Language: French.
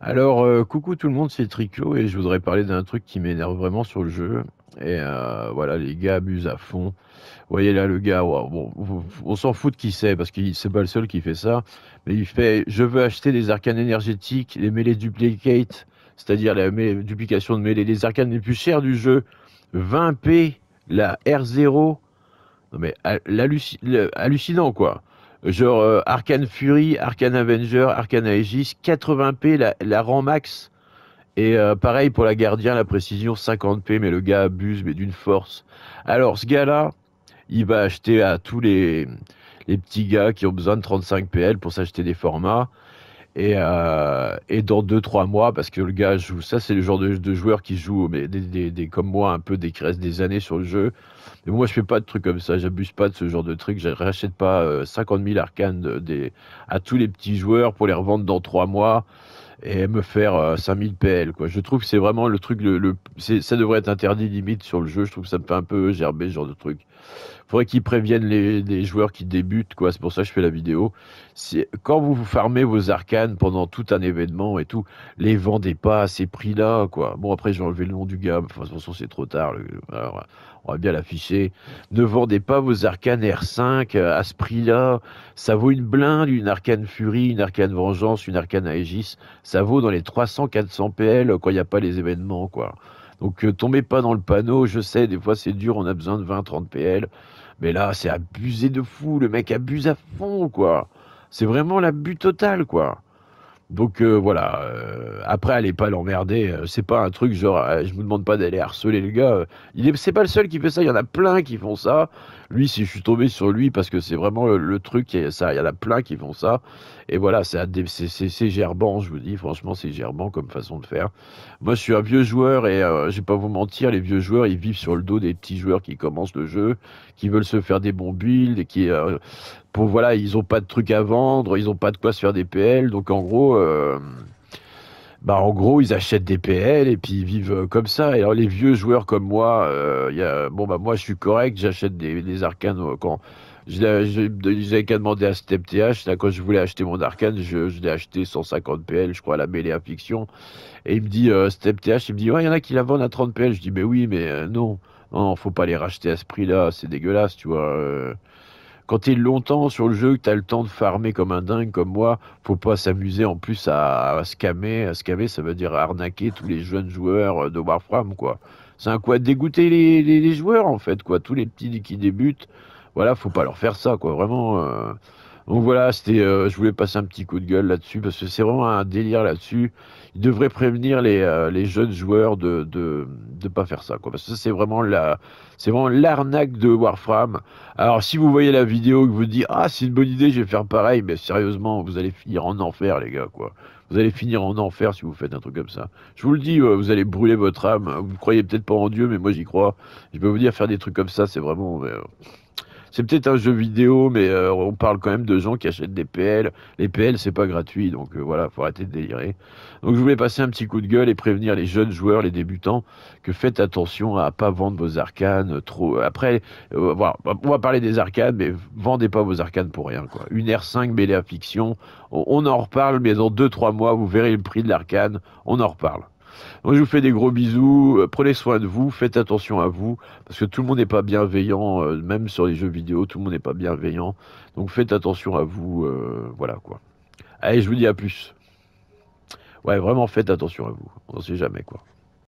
Alors, euh, coucou tout le monde, c'est Triclo et je voudrais parler d'un truc qui m'énerve vraiment sur le jeu. Et euh, voilà, les gars abusent à fond. Vous voyez là, le gars, on s'en fout de qui c'est, parce qu'il c'est pas le seul qui fait ça. Mais il fait Je veux acheter des arcanes énergétiques, les mêlées duplicate, c'est-à-dire la duplication de mêlées, les arcanes les plus chères du jeu, 20p, la R0. Non mais ah, hallucinant quoi genre euh, Arcane Fury, Arcane Avenger, Arcane Aegis, 80p la, la max. Et euh, pareil pour la Gardien, la précision 50p, mais le gars abuse, mais d'une force. Alors ce gars-là, il va acheter à tous les, les petits gars qui ont besoin de 35 PL pour s'acheter des formats. Euh, et, dans 2-3 mois, parce que le gars joue, ça c'est le genre de, de joueur qui joue, mais des, comme moi, un peu des des années sur le jeu. Mais moi je fais pas de trucs comme ça, j'abuse pas de ce genre de trucs, je rachète pas 50 euh, 000 arcanes des, à tous les petits joueurs pour les revendre dans 3 mois et me faire 5 5000 PL. Quoi. Je trouve que c'est vraiment le truc, le, ça devrait être interdit limite sur le jeu, je trouve que ça me fait un peu gerber ce genre de truc faudrait qu'ils préviennent les, joueurs qui débutent, quoi. C'est pour ça que je fais la vidéo. Quand vous vous farmez vos arcanes pendant tout un événement et tout, les vendez pas à ces prix-là, quoi. Bon, après, j'ai enlevé le nom du gars. de toute façon, c'est trop tard. on va bien l'afficher. Ne vendez pas vos arcanes R5 à ce prix-là. Ça vaut une blinde, une arcane furie une arcane Vengeance, une arcane Aegis. Ça vaut dans les 300-400 PL quand il n'y a pas les événements, quoi. Donc euh, tombez pas dans le panneau, je sais, des fois c'est dur, on a besoin de 20, 30 PL, mais là c'est abusé de fou, le mec abuse à fond, quoi. C'est vraiment l'abus total, quoi. Donc euh, voilà, euh, après allez pas l'emmerder, euh, c'est pas un truc genre je vous demande pas d'aller harceler le gars. il est c'est pas le seul qui fait ça, il y en a plein qui font ça. Lui, si je suis tombé sur lui parce que c'est vraiment le, truc ça, il y en a plein qui font ça. Et voilà, c'est c'est gerbant, je vous dis franchement, c'est gerbant comme façon de faire. Moi, je suis un vieux joueur et je vais pas vous mentir, les vieux joueurs, ils vivent sur le dos des petits joueurs qui commencent le jeu, qui veulent se faire des bons builds et qui pour voilà, ils ont pas de trucs à vendre, ils ont pas de quoi se faire des PL, donc en gros. Euh, bah en gros ils achètent des PL et puis ils vivent euh, comme ça. Et alors les vieux joueurs comme moi, euh, bon bah moi je suis correct, j'achète des, des arcanes quand j'avais qu'à demander à StepTH, là, quand je voulais acheter mon arcane, je, l'ai acheté 150 PL, je crois, à la mêlée à fiction. Et il me dit, StepTH, il me dit, ouais, il y en a qui la vendent à 30 PL. Je dis, mais oui, mais non, non, faut pas les racheter à ce prix-là, c'est dégueulasse, tu vois quand t'es longtemps sur le jeu, que t'as le temps de farmer comme un dingue comme moi, faut pas s'amuser en plus à, à scammer. À scammer, ça veut dire arnaquer tous les jeunes joueurs euh, de Warframe, quoi. C'est un quoi dégoûter les, joueurs en fait, quoi. Tous les petits qui débutent, voilà, faut pas leur faire ça, quoi. Vraiment. Euh, donc voilà, c'était, euh, je voulais passer un petit coup de gueule là-dessus parce que c'est vraiment un délire là-dessus. Il devrait prévenir les, euh, les jeunes joueurs de ne de, de pas faire ça, quoi. Parce que c'est vraiment la, c'est vraiment l'arnaque de Warframe. Alors si vous voyez la vidéo et que vous dites ah c'est une bonne idée, je vais faire pareil, mais sérieusement vous allez finir en enfer les gars, quoi. Vous allez finir en enfer si vous faites un truc comme ça. Je vous le dis, euh, vous allez brûler votre âme. Vous croyez peut-être pas en Dieu, mais moi j'y crois. Je peux vous dire faire des trucs comme ça, c'est vraiment c'est peut-être un jeu vidéo, mais euh, on parle quand même de gens qui achètent des PL. Les PL, c'est pas gratuit, donc euh, voilà, faut arrêter de délirer. Donc je voulais passer un petit coup de gueule et prévenir les jeunes joueurs, les débutants, que faites attention à pas vendre vos arcanes trop. Euh, après, voilà, on va parler des arcanes, mais vendez pas vos arcanes pour rien. Quoi. Une R5 mêlée à fiction, on, on en reparle, mais dans 2-3 mois, vous verrez le prix de l'arcane, on en reparle je vous fais des gros bisous. Euh, prenez soin de vous. Faites attention à vous. Parce que tout le monde n'est pas bienveillant. Euh, même sur les jeux vidéo, tout le monde n'est pas bienveillant. Donc, faites attention à vous. Euh, voilà, quoi. Allez, je vous dis à plus. Ouais, vraiment, faites attention à vous. On ne sait jamais, quoi.